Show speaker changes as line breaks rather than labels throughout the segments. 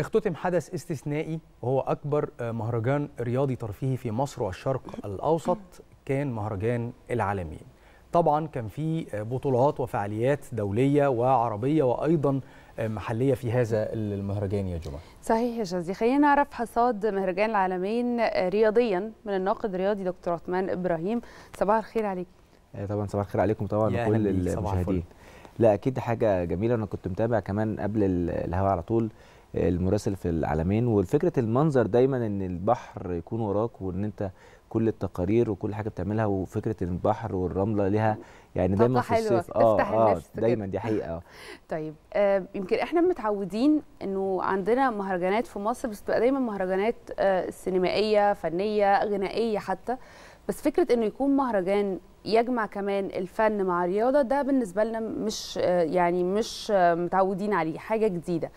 اختتم حدث استثنائي وهو أكبر آه، مهرجان رياضي ترفيهي في مصر والشرق الأوسط كان مهرجان العالمين طبعا كان في آه، بطولات وفعاليات دولية وعربية وأيضا آه، محلية في هذا المهرجان يا جماعه
صحيح يا شاذي خلينا نعرف حصاد مهرجان العالمين رياضيا من الناقد الرياضي دكتور عثمان إبراهيم صباح الخير عليك
طبعا صباح الخير عليكم طبعا لكل المشاهدين لا اكيد حاجه جميله انا كنت متابع كمان قبل الهوا على طول المراسل في العالمين والفكره المنظر دايما ان البحر يكون وراك وان انت كل التقارير وكل حاجه بتعملها وفكره البحر والرمله ليها يعني دايما في الصيف اه اه دايما دي حقيقه
طيب آه يمكن احنا متعودين انه عندنا مهرجانات في مصر بس بتبقى دايما مهرجانات آه سينمائيه فنيه غنائيه حتى بس فكره انه يكون مهرجان يجمع كمان الفن مع الرياضه ده بالنسبه لنا مش آه يعني مش آه متعودين عليه حاجه جديده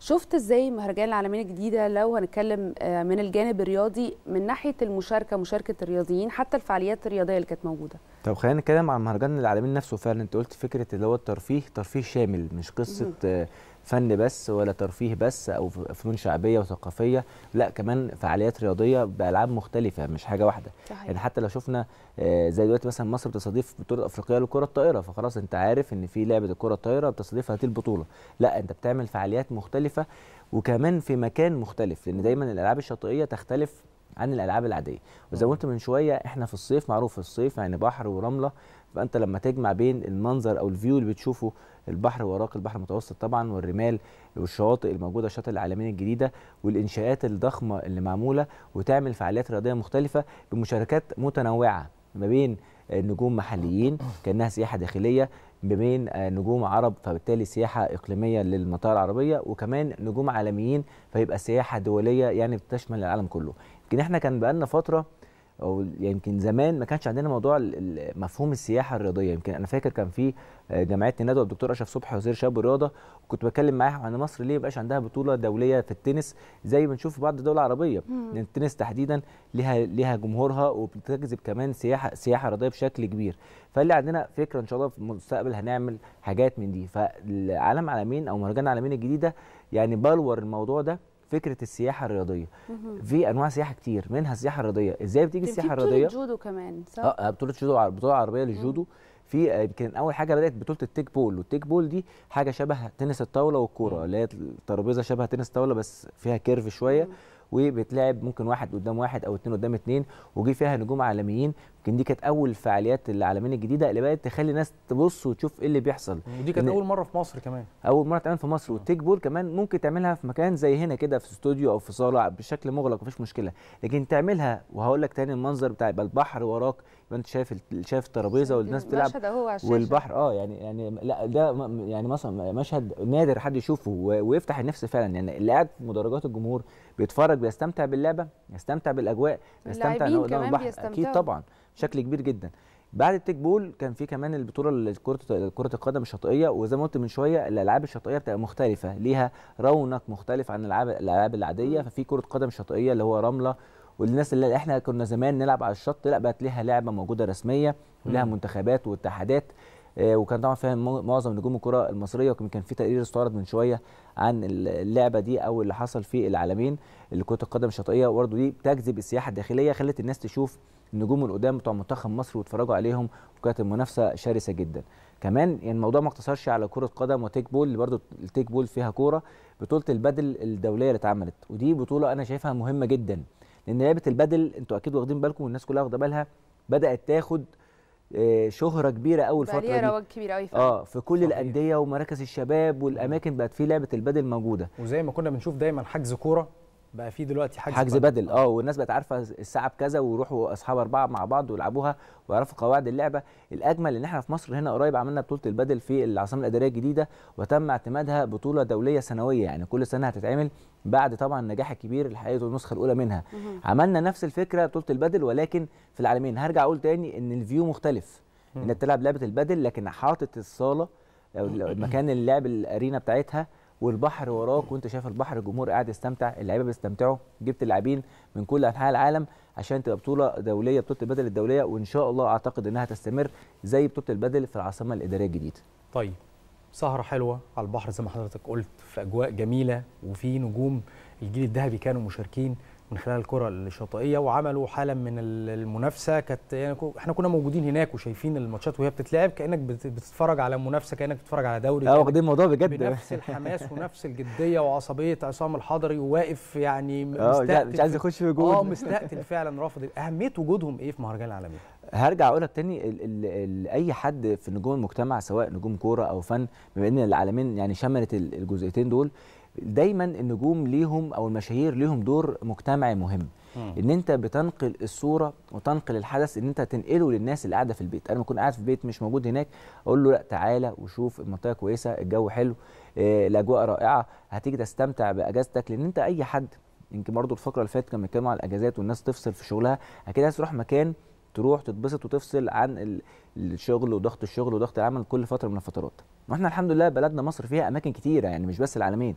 شفت ازاي مهرجان العالميه الجديده لو هنتكلم آه، من الجانب الرياضي من ناحيه المشاركه مشاركه الرياضيين حتى الفعاليات الرياضيه اللي كانت موجوده
طب خلينا نتكلم عن مهرجان العالمين نفسه فعلا انت قلت فكره اللي هو الترفيه ترفيه شامل مش قصه فن بس ولا ترفيه بس او فنون شعبيه وثقافيه لا كمان فعاليات رياضيه بالعاب مختلفه مش حاجه واحده صحيح. يعني حتى لو شفنا آه، زي دلوقتي مثلا مصر بتستضيف بطوله افريقيه للكره الطائره فخلاص انت عارف ان في لعبه الكره الطائره بتستضيف هذه البطوله لا انت بتعمل فعاليات مختلفه وكمان في مكان مختلف لان دايما الالعاب الشاطئيه تختلف عن الالعاب العاديه وزي ما قلت من شويه احنا في الصيف معروف في الصيف يعني بحر ورمله فانت لما تجمع بين المنظر او الفيو اللي بتشوفه البحر وراق البحر المتوسط طبعا والرمال والشواطئ الموجوده الشاطئ العالمين الجديده والانشاءات الضخمه اللي معموله وتعمل فعاليات رياضيه مختلفه بمشاركات متنوعه ما بين نجوم محليين كانها سياحه داخليه ما بين نجوم عرب فبالتالي سياحه اقليميه للمنطقه العربيه وكمان نجوم عالميين فيبقى سياحه دوليه يعني بتشمل العالم كله لكن احنا كان بقالنا فتره او يمكن زمان ما كانش عندنا موضوع مفهوم السياحه الرياضيه يمكن انا فاكر كان في آه، جامعه الندوه الدكتور اشرف صبحي وزير شباب الرياضه كنت بتكلم معاه عن مصر ليه ما بقاش عندها بطوله دوليه في التنس زي ما بنشوف في بعض الدول العربيه لان التنس تحديدا ليها ليها جمهورها وبتجذب كمان سياحه سياحه رياضيه بشكل كبير فاللي عندنا فكره ان شاء الله في المستقبل هنعمل حاجات من دي فالعالم عالمين او مهرجان العالمين الجديده يعني بلور الموضوع ده فكره السياحه الرياضيه في انواع سياحه كتير منها السياحه الرياضيه ازاي بتيجي السياحه الرياضيه بطوله
جودو كمان صح آه،,
اه بطوله جودو بطوله عربيه للجودو في آه، يمكن اول حاجه بدات بطوله التيك بول والتيك بول دي حاجه شبه تنس الطاوله والكوره اللي هي الترابيزه شبه تنس الطاوله بس فيها كيرف شويه مم. وبتلعب ممكن واحد قدام واحد او اتنين قدام اتنين وجي فيها نجوم عالميين يمكن دي كانت اول فعاليات العالمين الجديده اللي بقت تخلي الناس تبص وتشوف ايه اللي بيحصل ودي كانت اول
مره في مصر كمان
اول مره تعمل في مصر آه. والتيك بول كمان ممكن تعملها في مكان زي هنا كده في استوديو او في صاله بشكل مغلق مفيش مشكله لكن تعملها وهقول لك تاني المنظر بتاع يبقى البحر وراك يبقى انت شايف شايف الترابيزه والناس بتلعب والبحر اه يعني يعني لا ده يعني مثلا مشهد نادر حد يشوفه ويفتح النفس فعلا يعني اللي قاعد في مدرجات الجمهور بيتفرج بيستمتع باللعبه يستمتع بالاجواء يستمتع ان هو البحر اكيد طبعا بشكل كبير جدا بعد التيك بول كان في كمان البطوله لكره كره القدم الشاطئيه وزي ما قلت من شويه الالعاب الشاطئيه بتبقى مختلفه ليها رونق مختلف عن الالعاب الالعاب العاديه ففي كره قدم شاطئيه اللي هو رمله والناس اللي احنا كنا زمان نلعب على الشط لا بقت ليها لعبه موجوده رسميه ولها منتخبات واتحادات آه، وكان طبعا فيها معظم نجوم الكره المصريه وكان في تقرير استعرض من شويه عن اللعبه دي او اللي حصل في العالمين لكره القدم الشاطئيه برضه دي بتجذب السياحه الداخليه خلت الناس تشوف النجوم القدام بتوع منتخب مصر واتفرجوا عليهم وكانت المنافسه شرسه جدا كمان يعني الموضوع ما اقتصرش على كره قدم وتيك بول برضه التيك بول فيها كوره بطوله البدل الدوليه اللي اتعملت ودي بطوله انا شايفها مهمه جدا لان لعبه البدل انتوا اكيد واخدين بالكم والناس كلها واخده بالها بدات تاخد آه، شهره كبيره قوي الفتره دي رواج كبير قوي اه في كل صحيح. الانديه ومراكز الشباب والاماكن بقت في لعبه البدل موجوده وزي
ما كنا بنشوف دايما حجز كوره
بقى في دلوقتي حجز, حجز بدل اه والناس بقت عارفه الساعه بكذا ويروحوا اصحاب اربعه مع بعض ويلعبوها ويعرفوا قواعد اللعبه الاجمل ان احنا في مصر هنا قريب عملنا بطوله البدل في العاصمه الاداريه الجديده وتم اعتمادها بطوله دوليه سنويه يعني كل سنه هتتعمل بعد طبعا النجاح الكبير اللي حققته النسخه الاولى منها عملنا نفس الفكره بطوله البدل ولكن في العالمين هرجع اقول تاني ان الفيو مختلف انك تلعب لعبه البدل لكن حاطط الصاله او مكان اللعب الارينا بتاعتها والبحر وراك وانت شايف البحر الجمهور قاعد يستمتع اللعيبه بيستمتعوا جبت اللاعبين من كل انحاء العالم عشان تبقى بطوله دوليه بطوله البدل الدوليه وان شاء الله اعتقد انها تستمر زي بطوله البدل في العاصمه الاداريه الجديده.
طيب سهره حلوه على البحر زي ما حضرتك قلت في اجواء جميله وفي نجوم الجيل الذهبي كانوا مشاركين من خلال الكره الشاطئيه وعملوا حاله من المنافسه كانت يعني احنا كنا موجودين هناك وشايفين الماتشات وهي بتتلعب كانك بتتفرج على منافسه كانك بتتفرج على دوري اه واخدين الموضوع بجد بنفس الحماس ونفس الجديه وعصبيه عصام الحضري وواقف يعني آه، مستقتل مش عايز يخش في جول اه مستقتل فعلا رافض اهميه وجودهم ايه في مهرجان العالمية؟
هرجع اقول لك تاني الـ الـ الـ اي حد في نجوم المجتمع سواء نجوم كوره او فن بما ان العالمين يعني شملت الجزئيتين دول دايما النجوم ليهم او المشاهير ليهم دور مجتمعي مهم مم. ان انت بتنقل الصوره وتنقل الحدث ان انت تنقله للناس اللي قاعده في البيت انا بكون قاعد في البيت مش موجود هناك اقول له لا تعالى وشوف المنطقه كويسه الجو حلو إيه الاجواء رائعه هتيجي تستمتع باجازتك لان انت اي حد يمكن برضه الفقره اللي فاتت كانوا بيتكلموا على الاجازات والناس تفصل في شغلها اكيد عايز تروح مكان تروح تتبسط وتفصل عن الشغل وضغط الشغل وضغط العمل كل فتره من الفترات واحنا الحمد لله بلدنا مصر فيها اماكن كتيره يعني مش بس العالمين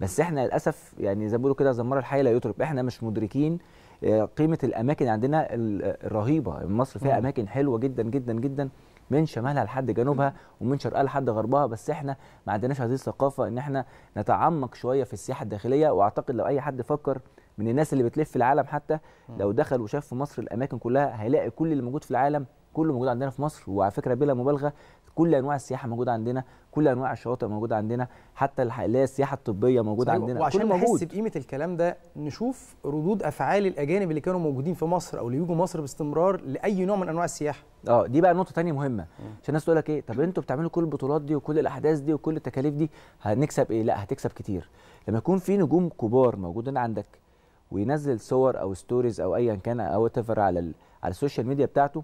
بس احنا للاسف يعني زي ما بيقولوا كده زمر الحي لا يترك احنا مش مدركين آه، قيمه الاماكن عندنا الرهيبه آه، مصر فيها اماكن حلوه جدا جدا جدا من شمالها لحد جنوبها ومن شرقها لحد غربها بس احنا ما عندناش هذه الثقافه ان احنا نتعمق شويه في السياحه الداخليه واعتقد لو اي حد فكر من الناس اللي بتلف العالم حتى لو دخل وشاف في مصر الاماكن كلها هيلاقي كل اللي موجود في العالم كله موجود عندنا في مصر وعلى فكره بلا مبالغه كل انواع السياحه موجوده عندنا كل انواع الشواطئ موجوده عندنا حتى اللي هي السياحه الطبيه موجوده صحيح. عندنا وعشان نحس
بقيمه الكلام ده نشوف ردود افعال الاجانب اللي كانوا موجودين في مصر او اللي بيجوا مصر باستمرار لاي نوع من انواع السياحه اه دي بقى نقطه ثانيه مهمه عشان الناس تقول لك ايه طب
انتوا بتعملوا كل البطولات دي وكل الاحداث دي وكل التكاليف دي هنكسب ايه لا هتكسب كتير لما يكون في نجوم كبار موجودين عندك وينزل صور او ستوريز او ايا كان او على على السوشيال ميديا بتاعته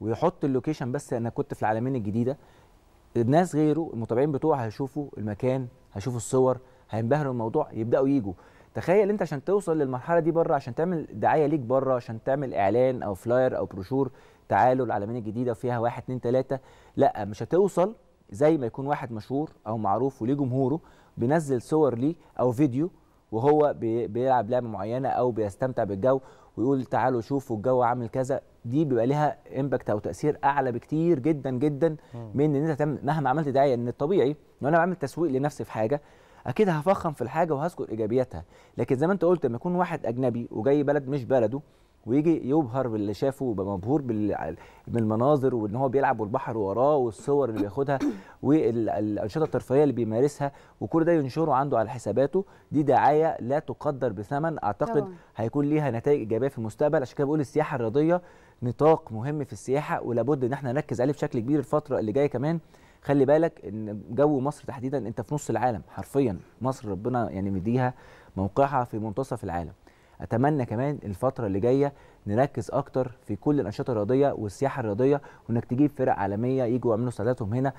ويحط اللوكيشن بس انا كنت في العالمين الجديده الناس غيره المتابعين بتوعه هيشوفوا المكان هيشوفوا الصور هينبهروا الموضوع يبداوا يجوا تخيل انت عشان توصل للمرحله دي بره عشان تعمل دعايه ليك بره عشان تعمل اعلان او فلاير او بروشور تعالوا العالمين الجديده وفيها واحد اتنين تلاته لا مش هتوصل زي ما يكون واحد مشهور او معروف وليه جمهوره بينزل صور ليه او فيديو وهو بيلعب لعبه معينه او بيستمتع بالجو ويقول تعالوا شوفوا الجو عامل كذا دي بيبقى ليها امباكت او تاثير اعلى بكتير جدا جدا من ان انت مهما عملت دعايه ان الطبيعي لو انا بعمل تسويق لنفسي في حاجه اكيد هفخم في الحاجه وهذكر ايجابياتها لكن زي ما انت قلت لما يكون واحد اجنبي وجاي بلد مش بلده ويجي يبهر باللي شافه ويبقى مبهور بالمناظر وان هو بيلعب والبحر وراه والصور اللي بياخدها والانشطه الترفيهيه اللي بيمارسها وكل ده ينشره عنده على حساباته دي دعايه لا تقدر بثمن اعتقد طبعا. هيكون ليها نتائج ايجابيه في المستقبل عشان كده بقول السياحه الرياضيه نطاق مهم في السياحه ولابد ان احنا نركز عليه بشكل كبير الفتره اللي جايه كمان خلي بالك ان جو مصر تحديدا انت في نص العالم حرفيا مصر ربنا يعني مديها موقعها في منتصف العالم اتمنى كمان الفتره اللي جايه نركز اكتر في كل الانشطه الرياضيه والسياحه الرياضيه وانك تجيب فرق عالميه يجوا يعملوا استعداداتهم هنا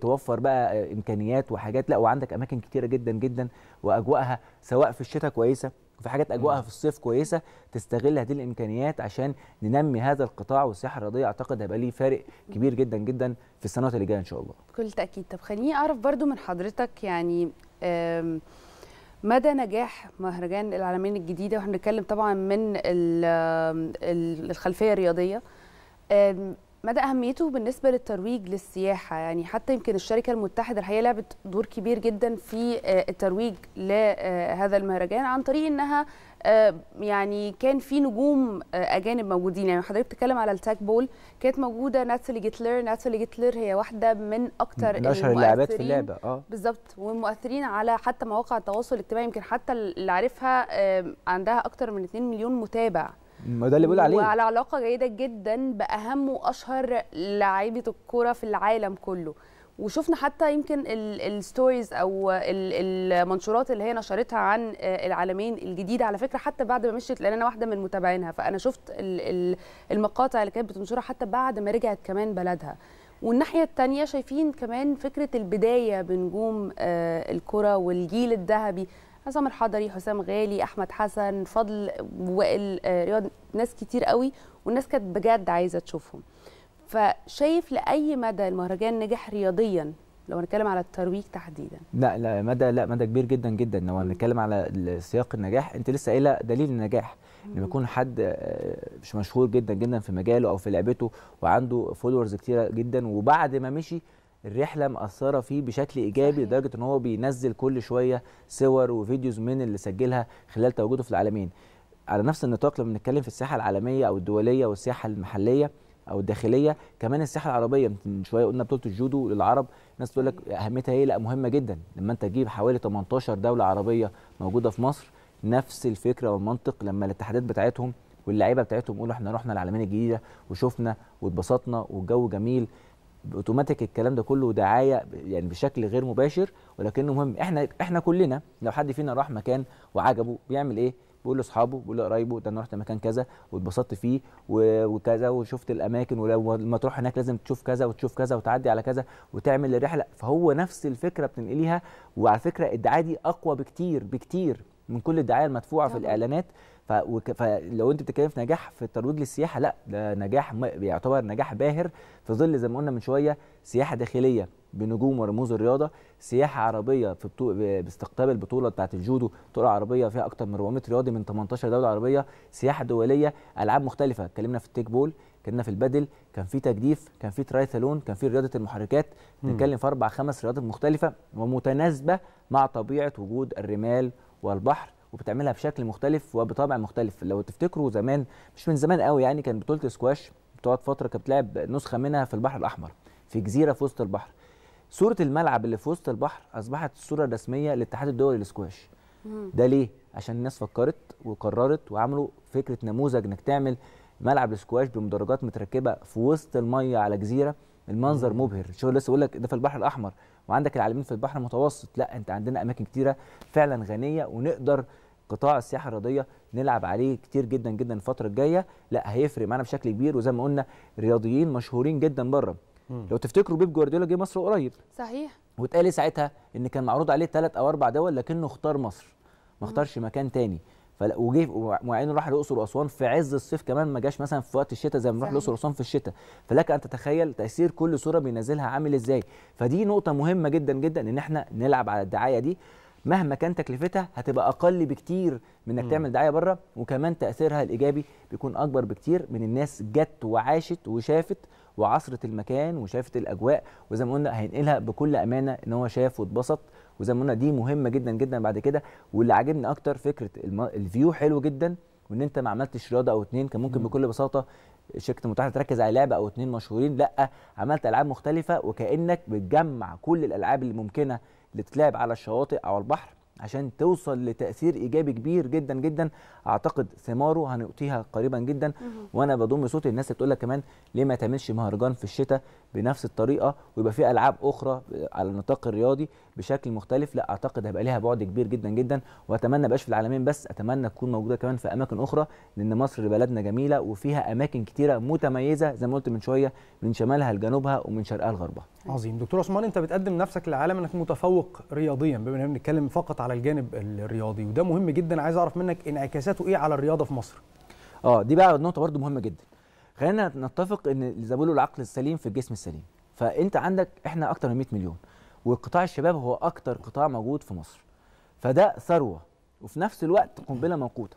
توفر بقى آه، امكانيات وحاجات لا وعندك اماكن كتيره جدا جدا واجواءها سواء في الشتاء كويسه وفي حاجات اجواءها في الصيف كويسه تستغل هذه الامكانيات عشان ننمي هذا القطاع والسياحه الرياضيه اعتقد هيبقى ليه فارق كبير جدا جدا في السنوات اللي جايه ان شاء الله.
بكل تاكيد طب خليني اعرف برضو من حضرتك يعني مدى نجاح مهرجان العالمين الجديده واحنا بنتكلم طبعا من الخلفيه الرياضيه مدى اهميته بالنسبه للترويج للسياحه يعني حتى يمكن الشركه المتحده الحقيقه لعبت دور كبير جدا في آه، الترويج لهذا آه، المهرجان عن طريق انها آه، يعني كان في نجوم اجانب موجودين يعني حضرتك بتتكلم على التاك بول كانت موجوده ناتالي جيتلر ناتالي جيتلر هي واحده من اكثر من اشهر اللاعبات في اللعبه اه بالظبط والمؤثرين على حتى مواقع التواصل الاجتماعي يمكن حتى اللي عارفها عندها اكثر من 2 مليون متابع
ما ده اللي بيقول عليه وعلى
علاقه جيده جدا باهم واشهر لاعيبه الكوره في العالم كله وشفنا حتى يمكن الستوريز او المنشورات اللي هي نشرتها عن العالمين الجديده على فكره حتى بعد ما مشيت لان انا واحده من متابعينها فانا شفت المقاطع اللي كانت بتنشرها حتى بعد ما رجعت كمان بلدها والناحيه الثانيه شايفين كمان فكره البدايه بنجوم آه، الكره والجيل الذهبي عصام الحضري حسام غالي احمد حسن فضل وائل آه، رياض ناس كتير قوي والناس كانت بجد عايزه تشوفهم فشايف لاي مدى المهرجان نجح رياضيا لو هنتكلم على الترويج تحديدا
لا لا مدى لا مدى كبير جدا جدا لو هنتكلم على سياق النجاح انت لسه قايله دليل النجاح لما يكون حد آه، مش مشهور جدا جدا في مجاله او في لعبته وعنده فولورز كتيره جدا وبعد ما مشي الرحله مأثره فيه بشكل ايجابي صحيح. لدرجه ان هو بينزل كل شويه صور وفيديوز من اللي سجلها خلال تواجده في العالمين على نفس النطاق لما بنتكلم في الساحه العالميه او الدوليه والساحه المحليه او الداخليه كمان الساحه العربيه من شويه قلنا بطوله الجودو للعرب الناس تقول لك اهميتها ايه لا مهمه جدا لما انت تجيب حوالي 18 دوله عربيه موجوده في مصر نفس الفكره والمنطق لما الاتحادات بتاعتهم واللعيبه بتاعتهم يقولوا احنا رحنا العالمين الجديده وشفنا واتبسطنا والجو جميل اوتوماتيك الكلام ده كله دعايه يعني بشكل غير مباشر ولكنه مهم احنا احنا كلنا لو حد فينا راح مكان وعجبه بيعمل ايه؟ بيقول لاصحابه بيقول لقرايبه ده انا رحت مكان كذا واتبسطت فيه وكذا وشفت الاماكن ولما تروح هناك لازم تشوف كذا وتشوف كذا وتعدي على كذا وتعمل الرحله فهو نفس الفكره بتنقليها وعلى فكره الدعايه دي اقوى بكتير بكتير من كل الدعايه المدفوعه في الاعلانات فلو انت بتتكلم في نجاح في الترويج للسياحه لا ده نجاح بيعتبر نجاح باهر في ظل زي ما قلنا من شويه سياحه داخليه بنجوم ورموز الرياضه سياحه عربيه في بطو... باستقطاب البطوله بتاعه الجودو بطوله عربيه فيها اكثر من 400 رياضي من 18 دوله عربيه سياحه دوليه العاب مختلفه اتكلمنا في التيك بول اتكلمنا في البدل كان في تجديف كان في ترايثالون كان في رياضه المحركات بنتكلم في اربع خمس رياضات مختلفه ومتناسبه مع طبيعه وجود الرمال والبحر وبتعملها بشكل مختلف وبطابع مختلف لو تفتكروا زمان مش من زمان قوي يعني كان بطوله سكواش بتقعد فتره كانت بتلعب نسخه منها في البحر الاحمر في جزيره في وسط البحر صوره الملعب اللي في وسط البحر اصبحت الصوره الرسميه للاتحاد الدولي للسكواش ده ليه عشان الناس فكرت وقررت وعملوا فكره نموذج انك تعمل ملعب سكواش بمدرجات متركبه في وسط الميه على جزيره المنظر مبهر شو لسه بقول لك ده في البحر الاحمر وعندك العالمين في البحر المتوسط لا انت عندنا اماكن كتيره فعلا غنيه ونقدر قطاع السياحه الرياضيه نلعب عليه كتير جدا جدا الفتره الجايه لا هيفرق معانا بشكل كبير وزي ما قلنا رياضيين مشهورين جدا بره لو تفتكروا بيب جوارديولا جه مصر قريب صحيح واتقال ساعتها ان كان معروض عليه ثلاث او اربع دول لكنه اختار مصر ما اختارش مكان تاني وجه ومع راح الاقصر واسوان في عز الصيف كمان ما جاش مثلا في وقت الشتاء زي ما بنروح الاقصر واسوان في الشتاء فلك ان تتخيل تاثير كل صوره بينزلها عامل ازاي فدي نقطه مهمه جدا جدا ان احنا نلعب على الدعايه دي مهما كان تكلفتها هتبقى اقل بكتير من انك تعمل دعايه بره وكمان تاثيرها الايجابي بيكون اكبر بكتير من الناس جت وعاشت وشافت وعصرت المكان وشافت الاجواء وزي ما قلنا هينقلها بكل امانه ان هو شاف واتبسط وزي ما قلنا دي مهمه جدا جدا بعد كده واللي عاجبني اكتر فكره الفيو حلو جدا وان انت ما عملتش رياضه او اتنين كان ممكن بكل بساطه شركه المتحده تركز على لعبه او اتنين مشهورين لا عملت العاب مختلفه وكانك بتجمع كل الالعاب اللي ممكنه اللي تتلعب على الشواطئ او البحر عشان توصل لتاثير ايجابي كبير جدا جدا اعتقد ثماره هنقطيها قريبا جدا وانا بضم صوت الناس اللي بتقول لك كمان ليه ما تعملش مهرجان في الشتاء بنفس الطريقه ويبقى في العاب اخرى على النطاق الرياضي بشكل مختلف لا اعتقد هيبقى ليها بعد كبير جدا جدا واتمنى بقاش في العالمين بس اتمنى تكون موجوده كمان في اماكن اخرى لان مصر بلدنا جميله وفيها اماكن كتيره متميزه زي ما قلت من شويه من شمالها لجنوبها ومن شرقها لغربها
عظيم دكتور عثمان انت بتقدم نفسك للعالم انك متفوق رياضيا بما اننا بنتكلم فقط على الجانب الرياضي وده مهم جدا عايز اعرف منك انعكاساته ايه على الرياضه في مصر اه دي بقى نقطه برده مهمه جدا
خلينا نتفق ان اللي بيقولوا العقل السليم في الجسم السليم فانت عندك احنا اكتر من 100 مليون وقطاع الشباب هو اكتر قطاع موجود في مصر فده ثروه وفي نفس الوقت قنبله موقوته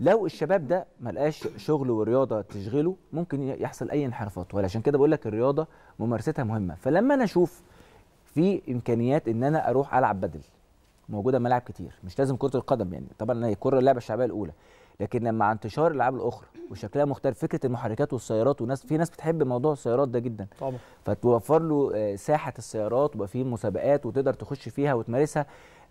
لو الشباب ده ما لقاش شغل ورياضه تشغله ممكن يحصل اي انحرافات وعلشان كده بقول لك الرياضه ممارستها مهمه فلما انا اشوف في امكانيات ان انا اروح العب بدل موجوده ملاعب كتير مش لازم كره القدم يعني طبعا هي الكره اللعبه الشعبيه الاولى لكن لما انتشار الالعاب الاخرى وشكلها مختلف فكره المحركات والسيارات وناس في ناس بتحب موضوع السيارات ده جدا طبعا فتوفر له آه، ساحه السيارات وبقى فيه مسابقات وتقدر تخش فيها وتمارسها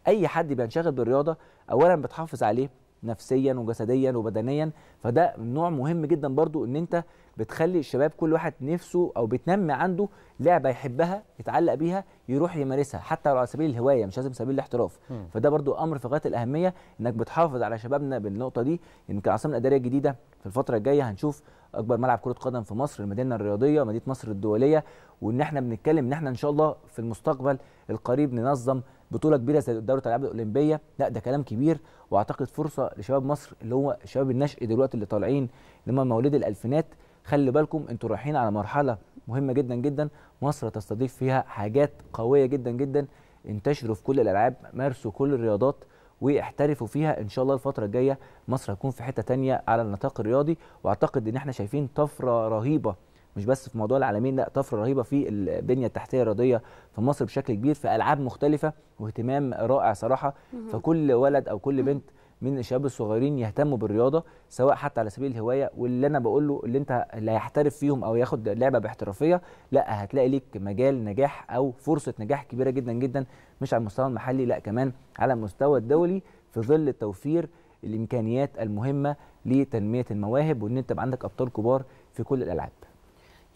اي حد بينشغل بالرياضه اولا بتحافظ عليه نفسيا وجسديا وبدنيا فده نوع مهم جدا برضو ان انت بتخلي الشباب كل واحد نفسه او بتنمي عنده لعبه يحبها يتعلق بيها يروح يمارسها حتى لو على سبيل الهوايه مش لازم سبيل الاحتراف فده برضو امر في غايه الاهميه انك بتحافظ على شبابنا بالنقطه دي يمكن العاصمه الاداريه الجديده في الفتره الجايه هنشوف اكبر ملعب كره قدم في مصر المدينه الرياضيه مدينه مصر الدوليه وان احنا بنتكلم ان احنا ان شاء الله في المستقبل القريب ننظم بطوله كبيره زي دوره الالعاب الاولمبيه لا ده كلام كبير واعتقد فرصه لشباب مصر اللي هو شباب النشء دلوقتي اللي طالعين اللي هم مواليد الالفينات خلي بالكم انتوا رايحين على مرحله مهمه جدا جدا مصر تستضيف فيها حاجات قويه جدا جدا انتشروا في كل الالعاب مارسوا كل الرياضات واحترفوا فيها ان شاء الله الفتره الجايه مصر هتكون في حته تانية على النطاق الرياضي واعتقد ان احنا شايفين طفره رهيبه مش بس في موضوع العالمين لا طفره رهيبه في البنيه التحتيه الرياضيه في مصر بشكل كبير في العاب مختلفه واهتمام رائع صراحه فكل ولد او كل بنت من الشباب الصغيرين يهتموا بالرياضه سواء حتى على سبيل الهوايه واللي انا بقول له اللي انت اللي هيحترف فيهم او ياخد لعبه باحترافيه لا هتلاقي ليك مجال نجاح او فرصه نجاح كبيره جدا جدا مش على المستوى المحلي لا كمان على المستوى الدولي في ظل توفير الامكانيات المهمه لتنميه المواهب وان انت يبقى عندك ابطال كبار في كل الالعاب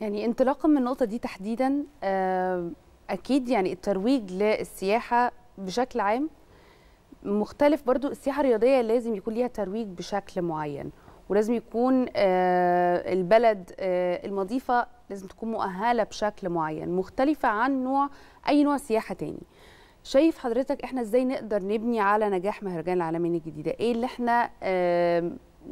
يعني انطلاقا من النقطه دي تحديدا آه، اكيد يعني الترويج للسياحه بشكل عام مختلف برضو السياحه الرياضيه لازم يكون ليها ترويج بشكل معين ولازم يكون آه، البلد آه، المضيفه لازم تكون مؤهله بشكل معين مختلفه عن نوع اي نوع سياحه تاني شايف حضرتك احنا ازاي نقدر نبني على نجاح مهرجان العالمين الجديده ايه اللي احنا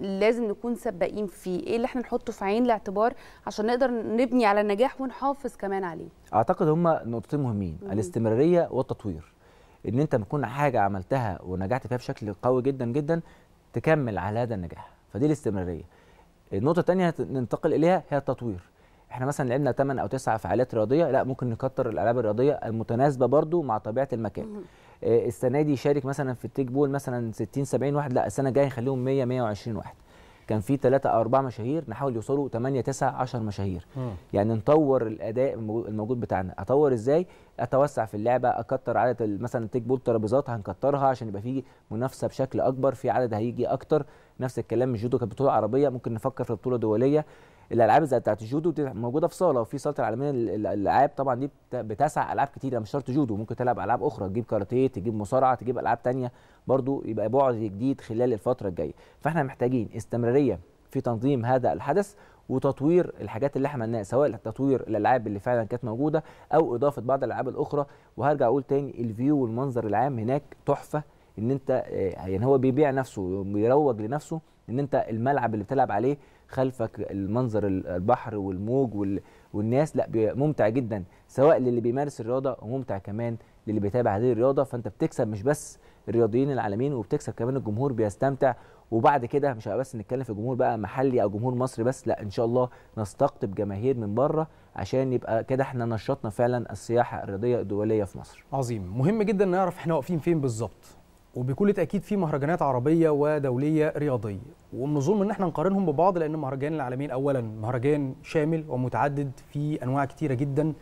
لازم نكون سباقين فيه ايه اللي احنا نحطه في عين الاعتبار عشان نقدر نبني على النجاح ونحافظ كمان عليه
اعتقد هما نقطتين مهمين مم. الاستمراريه والتطوير ان انت تكون حاجه عملتها ونجحت فيها بشكل قوي جدا جدا تكمل على هذا النجاح فدي الاستمراريه النقطه الثانيه ننتقل اليها هي التطوير احنا مثلا لعبنا 8 او 9 فعاليات رياضيه لا ممكن نكتر الالعاب الرياضيه المتناسبه برضو مع طبيعه المكان مم. آه، السنه دي يشارك مثلا في التيك بول مثلا 60 70 واحد لا السنه الجايه نخليهم 100 120 واحد كان في ثلاثة او أربعة مشاهير نحاول يوصلوا 8 9 10 مشاهير م. يعني نطور الاداء الموجود بتاعنا اطور ازاي اتوسع في اللعبه اكتر عدد مثلا التيك بول ترابيزات هنكترها عشان يبقى في منافسه بشكل اكبر في عدد هيجي اكتر نفس الكلام الجودو كانت بطوله عربيه ممكن نفكر في بطوله دوليه الالعاب زي بتاعت الجودو موجوده في صاله وفي صاله العالميه الالعاب طبعا دي بتسع العاب كتير يعني مش شرط جودو ممكن تلعب العاب اخرى تجيب كاراتيه تجيب مصارعه تجيب العاب ثانيه برضو يبقى بعد جديد خلال الفتره الجايه فاحنا محتاجين استمراريه في تنظيم هذا الحدث وتطوير الحاجات اللي احنا عملناها سواء تطوير الالعاب اللي فعلا كانت موجوده او اضافه بعض الالعاب الاخرى وهرجع اقول تاني الفيو والمنظر العام هناك تحفه ان انت آه، يعني هو بيبيع نفسه بيروج لنفسه ان انت الملعب اللي بتلعب عليه خلفك المنظر البحر والموج والناس لا ممتع جدا سواء للي بيمارس الرياضه وممتع كمان للي بيتابع هذه الرياضه فانت بتكسب مش بس الرياضيين العالميين وبتكسب كمان الجمهور بيستمتع وبعد كده مش بس نتكلم في جمهور بقى محلي او جمهور مصري بس لا ان شاء الله نستقطب جماهير من بره عشان يبقى كده احنا نشطنا فعلا السياحه الرياضيه الدوليه في مصر.
عظيم، مهم جدا نعرف احنا واقفين فين بالظبط وبكل تاكيد في مهرجانات عربيه ودوليه رياضيه ومن الظلم ان احنا نقارنهم ببعض لان مهرجان العالمين اولا مهرجان شامل ومتعدد في انواع كتيره جدا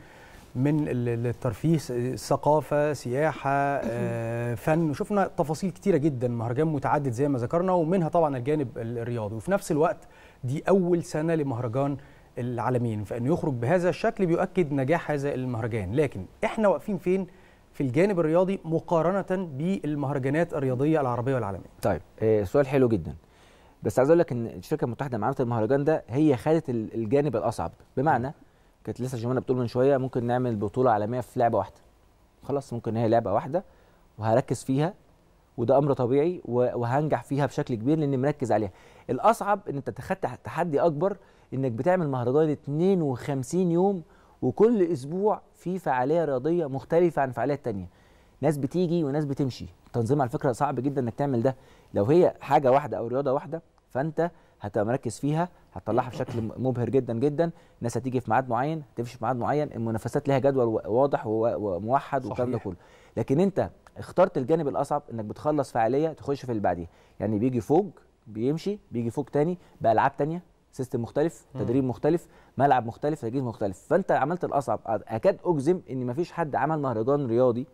من الترفيه ثقافه سياحه آه، فن شفنا تفاصيل كتيره جدا مهرجان متعدد زي ما ذكرنا ومنها طبعا الجانب الرياضي وفي نفس الوقت دي اول سنه لمهرجان العالمين فانه يخرج بهذا الشكل بيؤكد نجاح هذا المهرجان لكن احنا واقفين فين في الجانب الرياضي مقارنه بالمهرجانات الرياضيه العربيه والعالميه طيب آه، سؤال حلو جدا بس عايز اقول لك ان الشركه المتحده لما عملت المهرجان ده هي خدت
الجانب الاصعب بمعنى كانت لسه جمانه بتقول من شويه ممكن نعمل بطوله عالميه في لعبه واحده خلاص ممكن هي لعبه واحده وهركز فيها وده امر طبيعي وهنجح فيها بشكل كبير لاني مركز عليها الاصعب ان انت اتخذت تحدي اكبر انك بتعمل مهرجان 52 يوم وكل اسبوع في فعاليه رياضيه مختلفه عن الفعاليه الثانيه ناس بتيجي وناس بتمشي التنظيم على فكره صعب جدا انك تعمل ده لو هي حاجه واحده او رياضه واحده فانت هتبقى مركز فيها هتطلعها بشكل مبهر جدا جدا الناس هتيجي في ميعاد معين هتمشي في ميعاد معين المنافسات لها جدول واضح وموحد والكلام ده كله لكن انت اخترت الجانب الاصعب انك بتخلص فعاليه تخش في اللي بعديها يعني بيجي فوق بيمشي بيجي فوق تاني بالعاب تانيه سيستم مختلف تدريب مختلف ملعب مختلف تجهيز مختلف فانت عملت الاصعب اكاد اجزم ان مفيش حد عمل مهرجان رياضي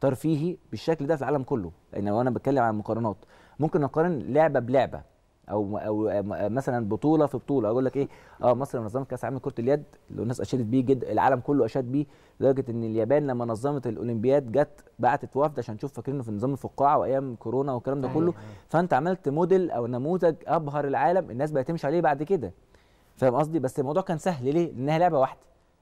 ترفيهي بالشكل ده في العالم كله لان انا بتكلم عن المقارنات ممكن نقارن لعبه بلعبه او او مثلا بطوله في بطوله اقول لك ايه اه مصر نظمت كاس عالم كره اليد اللي الناس اشادت بيه جدا العالم كله اشاد بيه لدرجه ان اليابان لما نظمت الاولمبياد جت بعتت وفد عشان تشوف فاكرينه في نظام الفقاعه وايام كورونا والكلام ده أيوة، كله أيوة. فانت عملت موديل او نموذج ابهر العالم الناس بقت تمشي عليه بعد كده فاهم قصدي بس الموضوع كان سهل ليه لانها لعبه واحده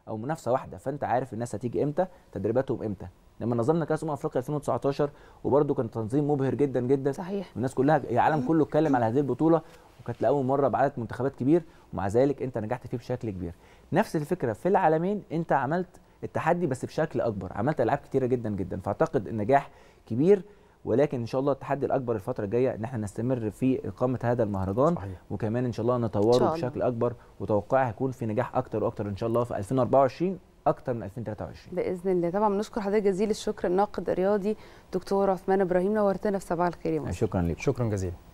او منافسه واحده فانت عارف الناس هتيجي امتى تدريباتهم امتى لما نظمنا كاس امم افريقيا 2019 وبرده كان تنظيم مبهر جدا جدا صحيح والناس كلها العالم كله اتكلم على هذه البطوله وكانت لاول مره بعدد منتخبات كبير ومع ذلك انت نجحت فيه بشكل كبير نفس الفكره في العالمين انت عملت التحدي بس بشكل اكبر عملت العاب كتيره جدا جدا فاعتقد النجاح كبير ولكن ان شاء الله التحدي الاكبر الفتره الجايه ان احنا نستمر في اقامه هذا المهرجان صحيح. وكمان ان شاء الله نطوره شاء الله. بشكل اكبر وتوقعي هيكون في نجاح اكتر واكتر ان شاء الله في 2024 اكتر من 2023
باذن الله طبعا بنشكر حضرتك جزيل الشكر الناقد الرياضي دكتور عثمان ابراهيم نورتنا في صباح الخير يا شكرا لك شكرا جزيلا